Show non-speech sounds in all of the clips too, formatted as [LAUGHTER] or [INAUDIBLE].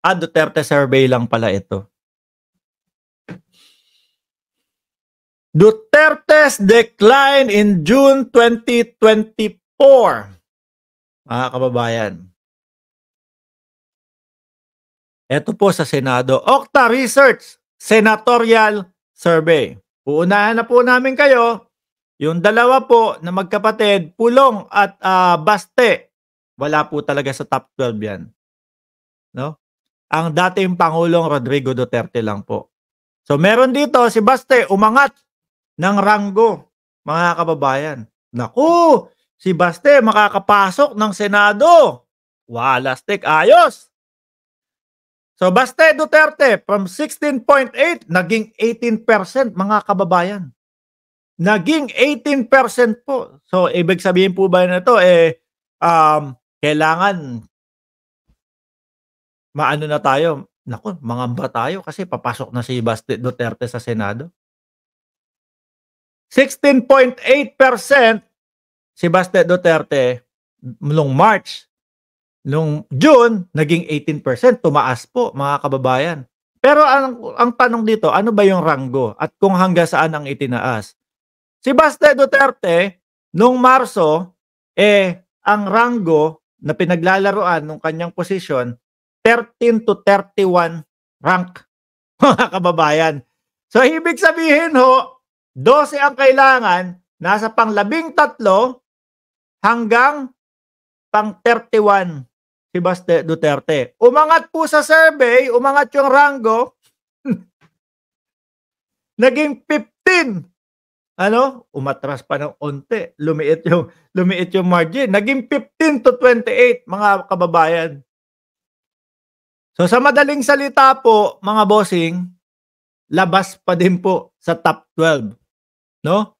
Ah, Duterte survey lang pala ito. Duterte's decline in June 2024. Mga kababayan. Ito po sa Senado. Okta Research Senatorial Survey. Uunahan na po namin kayo. Yung dalawa po na magkapatid, Pulong at uh, Baste. Wala po talaga sa top 12 yan. No? ang dating Pangulong Rodrigo Duterte lang po. So meron dito si Baste umangat ng ranggo, mga kababayan. Naku, si Baste makakapasok ng Senado. Walastik, ayos! So Baste Duterte from 16.8 naging 18% mga kababayan. Naging 18% po. So ibig sabihin po ba na ito eh um, kailangan maano na tayo, naku, mangamba tayo kasi papasok na si Baste Duterte sa Senado. 16.8% si Baste Duterte noong March. Noong June, naging 18%. Tumaas po, mga kababayan. Pero ang, ang tanong dito, ano ba yung ranggo at kung hangga saan ang itinaas? Si Baste Duterte, noong Marso, eh, ang ranggo na pinaglalaroan ng kanyang posisyon 13 to 31 rank, [LAUGHS] mga kababayan. So, ibig sabihin ho, 12 ang kailangan, nasa pang 13 hanggang pang 31 si Baste Duterte. Umangat po sa survey, umangat yung rango, [LAUGHS] naging 15. Ano? Umatras pa ng onte. Lumiit yung, lumiit yung margin. Naging 15 to 28, mga kababayan. So sa madaling salita po, mga bossing, labas pa din po sa top 12. No?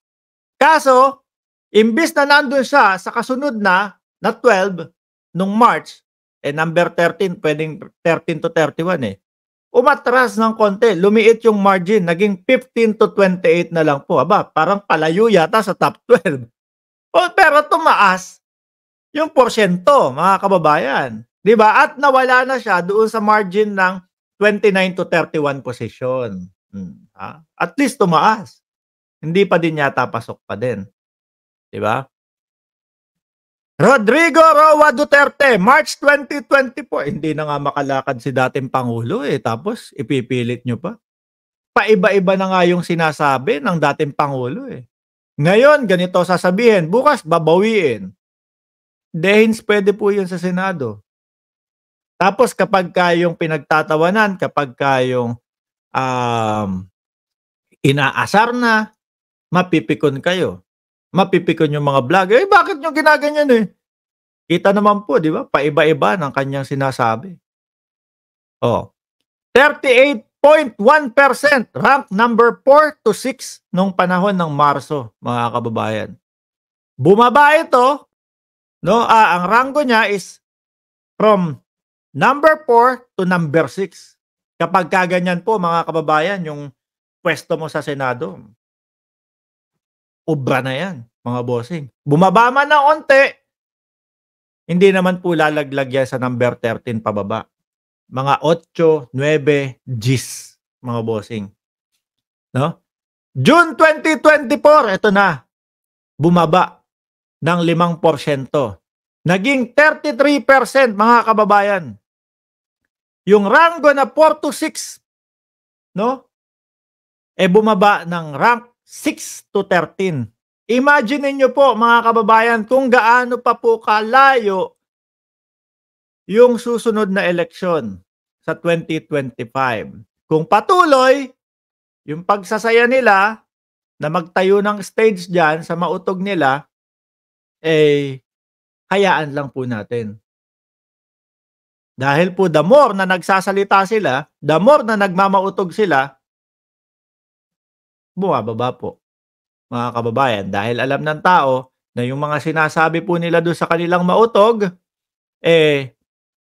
Kaso, imbis na nandun siya sa kasunod na na 12 nung March, eh number 13, pwedeng 13 to 31 eh. Umatras ng konti, lumiit yung margin, naging 15 to 28 na lang po. Aba, parang palayo yata sa top 12. [LAUGHS] O, pero tumaas yung porsyento, mga kababayan. 'Di ba? At nawala na siya doon sa margin ng 29 to 31 position. Hmm, ha? At least tumaas. Hindi pa din yata pasok pa din. 'Di ba? Rodrigo Roa Duterte, March 2024. Hindi na nga makalakad si dating Pangulo eh. Tapos ipipilit nyo pa. Paiba-iba na nga yung sinasabi ng dating Pangulo eh. Ngayon, ganito sasabihin. Bukas, babawiin. Dehins pwede po yun sa Senado. Tapos kapag kayong pinagtatawanan, kapag kayong um, inaasar na, mapipikon kayo. Mapipikon yung mga vlogger. Eh, bakit nyo ginaganyan eh? Kita naman po, di ba? Paiba-iba ng kanyang sinasabi. Oh. 38.1% rank number 4 to 6 nung panahon ng Marso, mga kababayan. Bumaba ito, no? Ah, ang rango niya is from Number 4 to number 6. Kapag kaganyan po mga kababayan yung pwesto mo sa Senado, obra na yan mga bossing. Bumaba man na onte, hindi naman po lalaglag yan sa number 13 pababa. Mga 8, 9, 10 mga bossing. No? June 2024, ito na, bumaba ng 5% naging 33% mga kababayan. Yung rango na 4 to 6, no? E bumaba ng rank 6 to 13. Imagine niyo po mga kababayan kung gaano pa po kalayo yung susunod na eleksyon sa 2025. Kung patuloy yung pagsasaya nila na magtayo ng stage diyan sa mautog nila, eh hayaan lang po natin. Dahil po the more na nagsasalita sila, the more na nagmamautog sila, bumababa po. Mga kababayan, dahil alam ng tao na yung mga sinasabi po nila doon sa kanilang mautog, eh,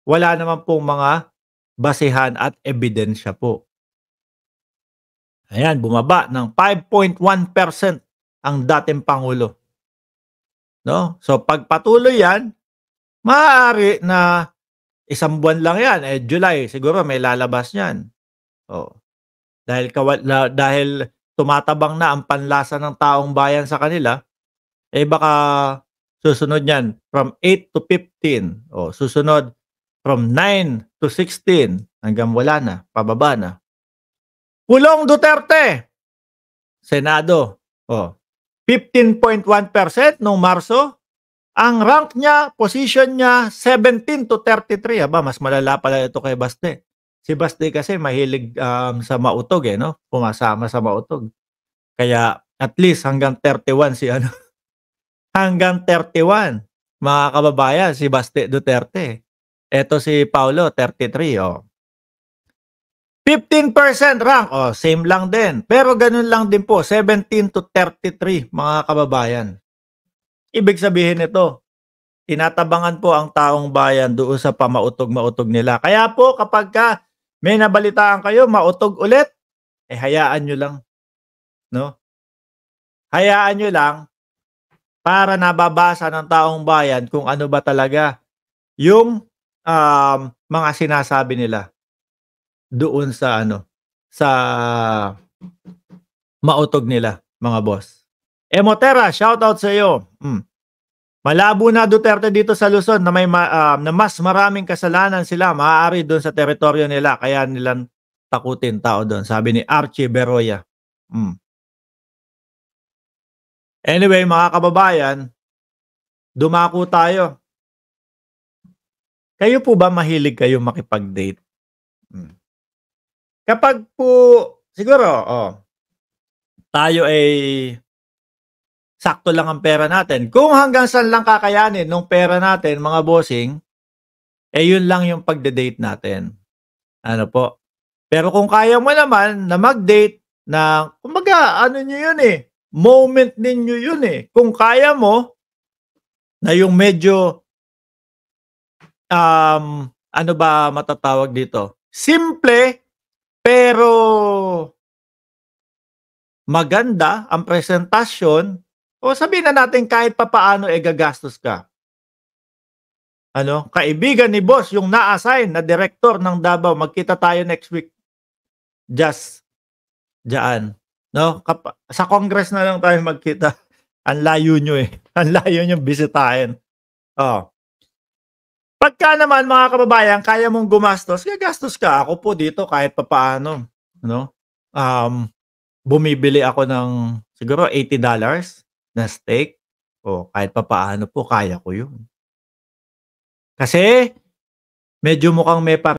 wala naman pong mga basihan at ebidensya po. Ayan, bumaba ng 5.1% ang dating Pangulo. No? So pagpatuloy yan, maaari na isang buwan lang yan, eh July, siguro may lalabas niyan. Oh. Dahil kawala, dahil tumatabang na ang panlasa ng taong bayan sa kanila, eh baka susunod niyan from 8 to 15. Oh, susunod from 9 to 16 hanggang wala na, pababa na. Pulong Duterte. Senado. Oh, 15.1% noong Marso. Ang rank niya, position niya, 17 to 33. Aba, mas malala pala ito kay Baste. Si Baste kasi mahilig um, sa mautog eh, no? Pumasama sa mautog. Kaya at least hanggang 31 si ano. [LAUGHS] hanggang 31. Mga kababayan, si Baste Duterte. Ito si Paulo, 33. Oh. 15% rank, oh, same lang din. Pero ganun lang din po, 17 to 33 mga kababayan. Ibig sabihin nito, tinatabangan po ang taong bayan doon sa pamautog-mautog nila. Kaya po kapag ka may nabalitaan kayo, mautog ulit, eh hayaan nyo lang. No? Hayaan nyo lang para nababasa ng taong bayan kung ano ba talaga yung um, mga sinasabi nila doon sa ano, sa mautog nila, mga boss. Emotera, shout out sa iyo. Mm. Malabo na Duterte dito sa Luzon na may ma, uh, na mas maraming kasalanan sila maaari doon sa teritoryo nila kaya nilang takutin tao doon, sabi ni Archie Beroya. Mm. Anyway, mga kababayan, dumako tayo. Kayo po ba mahilig kayo makipag-date? Mm. Kapag po, siguro, oh, tayo ay sakto lang ang pera natin. Kung hanggang saan lang kakayanin ng pera natin, mga bossing, eh yun lang yung pagde-date natin. Ano po? Pero kung kaya mo naman na mag-date na, kumbaga, ano nyo yun eh, moment ninyo yun eh. Kung kaya mo, na yung medyo, um, ano ba matatawag dito? Simple, pero maganda ang presentasyon o sabihin na natin kahit papaano e eh, gagastos ka. Ano, kaibigan ni boss yung na-assign na director ng Davao, magkita tayo next week. Just diyan. No? Kap- sa Congress na lang tayo magkita. [LAUGHS] Ang layo nyo eh. Ang layo nyo bisitahin. Oh. Pagka naman mga kababayan, kaya mong gumastos, gagastos ka. Ako po dito kahit papaano, no? Um, bumibili ako ng siguro 80 dollars na steak. O kahit papaano po, kaya ko yun. Kasi medyo mukhang may par